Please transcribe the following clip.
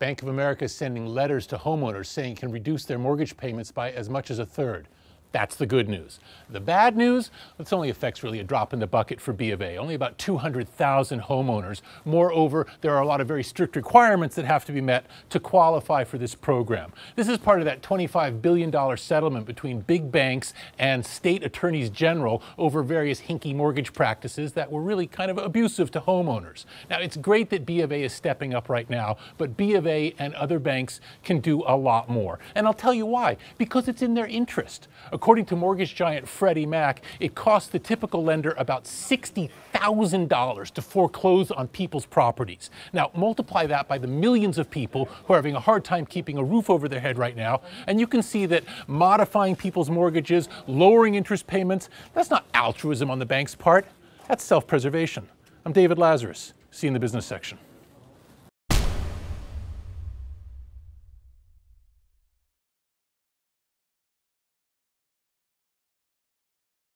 Bank of America is sending letters to homeowners saying it can reduce their mortgage payments by as much as a third. That's the good news. The bad news, this only affects really a drop in the bucket for B of A, only about 200,000 homeowners. Moreover, there are a lot of very strict requirements that have to be met to qualify for this program. This is part of that $25 billion settlement between big banks and state attorneys general over various hinky mortgage practices that were really kind of abusive to homeowners. Now, it's great that B of A is stepping up right now, but B of A and other banks can do a lot more. And I'll tell you why, because it's in their interest. According to mortgage giant Freddie Mac, it costs the typical lender about $60,000 to foreclose on people's properties. Now, multiply that by the millions of people who are having a hard time keeping a roof over their head right now, and you can see that modifying people's mortgages, lowering interest payments, that's not altruism on the bank's part, that's self preservation. I'm David Lazarus. See you in the business section.